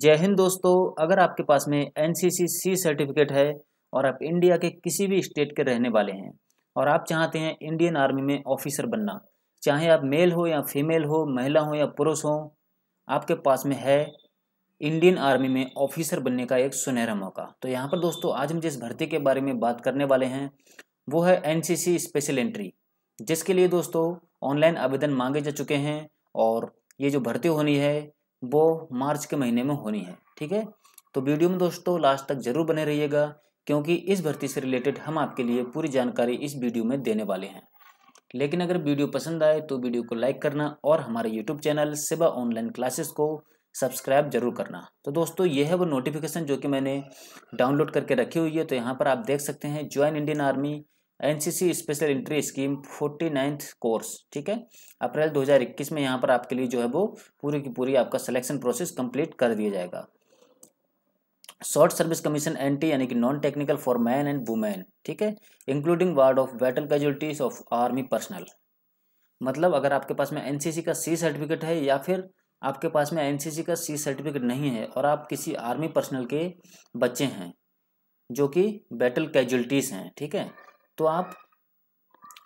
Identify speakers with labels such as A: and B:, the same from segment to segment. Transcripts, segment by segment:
A: जय हिंद दोस्तों अगर आपके पास में एन सी सर्टिफिकेट है और आप इंडिया के किसी भी स्टेट के रहने वाले हैं और आप चाहते हैं इंडियन आर्मी में ऑफिसर बनना चाहे आप मेल हो या फीमेल हो महिला हो या पुरुष हो आपके पास में है इंडियन आर्मी में ऑफिसर बनने का एक सुनहरा मौका तो यहाँ पर दोस्तों आज हम जिस भर्ती के बारे में बात करने वाले हैं वो है एन स्पेशल एंट्री जिसके लिए दोस्तों ऑनलाइन आवेदन मांगे जा चुके हैं और ये जो भर्ती होनी है वो मार्च के महीने में होनी है ठीक है तो वीडियो में दोस्तों लास्ट तक जरूर बने रहिएगा क्योंकि इस भर्ती से रिलेटेड हम आपके लिए पूरी जानकारी इस वीडियो में देने वाले हैं लेकिन अगर वीडियो पसंद आए तो वीडियो को लाइक करना और हमारे YouTube channel Siba online classes को सब्सक्राइब जरूर करना तो दोस्तों ये है वो नोटिफिकेशन जो कि मैंने डाउनलोड करके रखी हुई है तो यहाँ पर आप देख सकते हैं join Indian army NCC special entry scheme forty ninth course ठीक है अप्रैल 2021 में यहाँ पर आपके लिए जो है वो पूरी की पूरी आपका सिलेक्शन प्रोसेस कंप्लीट कर दिया जाएगा शॉर्ट सर्विस कमीशन एनटी यानी कि non technical for men and women ठीक है including ward of battle casualties of army personnel मतलब अगर आपके पास में एनसीसी का सी सर्टिफिकेट है या फिर आपके पास में एनसीसी का सी सर्टिफिकेट नहीं है और आप किसी आर्मी पर्सनल के बच्चे हैं जो कि बैटल कैजुअलिटीज़ हैं ठीक है तो आप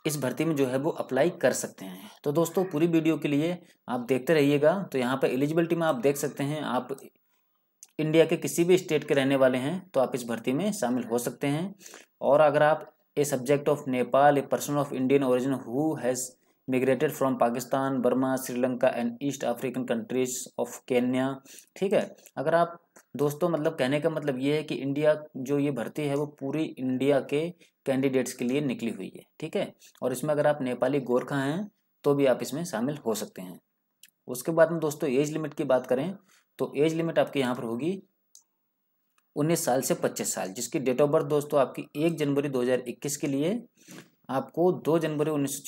A: इस भर्ती में जो है वो अप्लाई कर सकते हैं तो दोस्तों पूरी वीडियो के लिए आप देखते रहिएगा तो यहाँ पर एलिजिबिलिटी में आप देख सकते हैं आप इंडिया के किसी भी स्टेट के रहने वाले हैं तो आप इस भर्ती में शामिल हो सकते हैं और अगर आप a subject of Nepal a person of Indian origin who has migrated from Pakistan Burma Sri Lanka and East African countries of Kenya ठीक है अगर आप दोस्तों मतलब कहने का मतलब ये है कि इंडिया जो ये भर्ती है वो पूरी इंडिया के कैंडिडेट्स के लिए निकली हुई है ठीक है और इसमें अगर आप नेपाली गोरखा हैं तो भी आप इसमें शामिल हो सकते हैं उसके बाद में दोस्तों एज लिमिट की बात करें तो एज लिमिट आपकी यहाँ पर होगी उन्नीस साल से पच्चीस साल जिसकी डेट ऑफ बर्थ दोस्तों आपकी एक जनवरी दो के लिए आपको दो जनवरी उन्नीस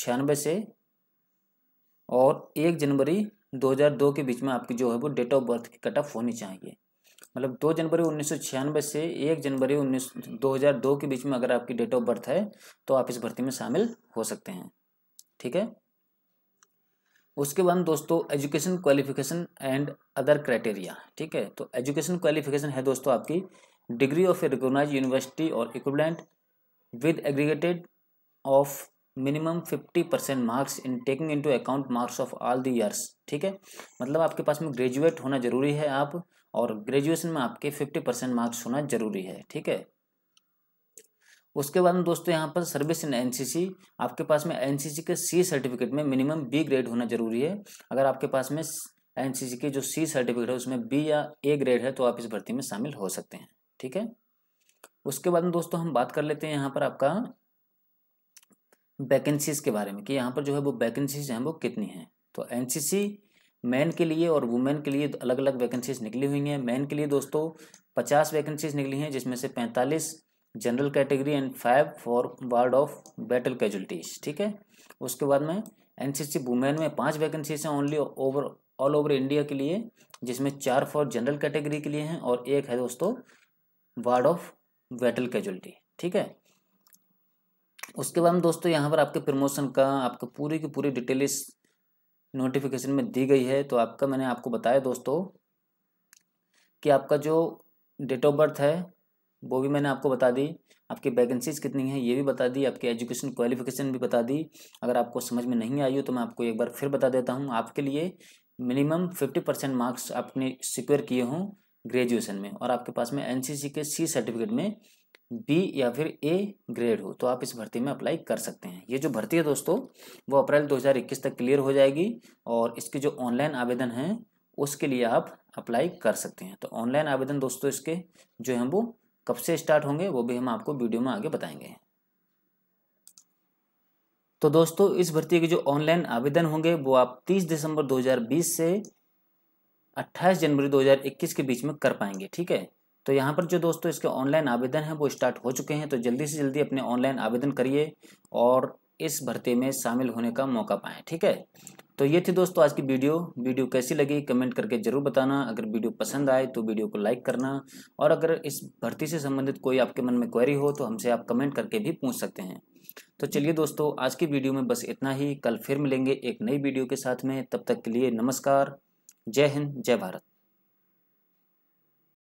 A: से और एक जनवरी 2002 के बीच में आपकी जो है वो डेट ऑफ बर्थ की कट ऑफ होनी चाहिए मतलब दो जनवरी उन्नीस से एक जनवरी उन्नीस दो के बीच में अगर आपकी डेट ऑफ बर्थ है तो आप इस भर्ती में शामिल हो सकते हैं ठीक है उसके बाद दोस्तों education qualification and other criteria ठीक है तो एजुकेशन क्वालिफिकेशन है दोस्तों आपकी degree of a recognise university और equivalent with aggregated of minimum fifty percent marks in taking into account marks of all the years ठीक है मतलब आपके पास में ग्रेजुएट होना जरूरी है आप और ग्रेजुएशन में आपके फिफ्टी परसेंट मार्क्स होना जरूरी है ठीक है उसके बाद में दोस्तों यहाँ पर सर्विस इन एनसीसी आपके पास में एनसीसी के सी सर्टिफिकेट में मिनिमम बी ग्रेड होना जरूरी है अगर आपके पास में एन के जो सी सर्टिफिकेट है उसमें बी या ए ग्रेड है तो आप इस भर्ती में शामिल हो सकते हैं ठीक है उसके बाद में दोस्तों हम बात कर लेते हैं यहाँ पर आपका वैकेंसीज़ के बारे में कि यहाँ पर जो है वो वैकेंसीज़ हैं वो कितनी हैं तो एन मैन के लिए और वुमेन के लिए अलग अलग वैकेंसीज निकली हुई हैं मैन के लिए दोस्तों पचास वैकेंसीज निकली हैं जिसमें से पैंतालीस general category and five for ward of battle casualties ठीक है उसके बाद में एन सी सी वुमेन में पांच वैकेंसीज हैं only over all over India के लिए जिसमें चार फॉर जनरल कैटेगरी के लिए हैं और एक है दोस्तों वार्ड ऑफ बैटल कैजुअलिटी ठीक है उसके बाद में दोस्तों यहाँ पर आपके प्रमोशन का आपके पूरी की पूरी डिटेल इस नोटिफिकेशन में दी गई है तो आपका मैंने आपको बताया दोस्तों कि आपका जो डेट ऑफ बर्थ है वो भी मैंने आपको बता दी आपकी वैकेंसीज कितनी है ये भी बता दी आपकी एजुकेशन क्वालिफिकेशन भी बता दी अगर आपको समझ में नहीं आई हो तो मैं आपको एक बार फिर बता देता हूँ आपके लिए मिनिमम फिफ्टी परसेंट मार्क्स आपने सिक्योर किए हों ग्रेजुएशन में और आपके पास में एनसीसी के सी सर्टिफिकेट में बी या फिर ए ग्रेड हो तो आप इस भर्ती में अप्लाई कर सकते हैं ये जो भर्ती है दोस्तों वो अप्रैल 2021 तक क्लियर हो जाएगी और इसके जो ऑनलाइन आवेदन हैं उसके लिए आप अप्लाई कर सकते हैं तो ऑनलाइन आवेदन दोस्तों इसके जो हैं वो कब से स्टार्ट होंगे वो भी हम आपको वीडियो में आगे बताएंगे तो दोस्तों इस भर्ती के जो ऑनलाइन आवेदन होंगे वो आप 30 दिसंबर 2020 से 28 जनवरी 2021 के बीच में कर पाएंगे ठीक है तो यहाँ पर जो दोस्तों इसके ऑनलाइन आवेदन है वो स्टार्ट हो चुके हैं तो जल्दी से जल्दी अपने ऑनलाइन आवेदन करिए और इस भर्ती में शामिल होने का मौका पाएँ ठीक है तो ये थी दोस्तों आज की वीडियो वीडियो कैसी लगी कमेंट करके ज़रूर बताना अगर वीडियो पसंद आए तो वीडियो को लाइक करना और अगर इस भर्ती से संबंधित कोई आपके मन में क्वेरी हो तो हमसे आप कमेंट करके भी पूछ सकते हैं तो चलिए दोस्तों आज की वीडियो में बस इतना ही कल फिर मिलेंगे एक नई वीडियो के साथ में तब तक के लिए नमस्कार जय हिंद जय भारत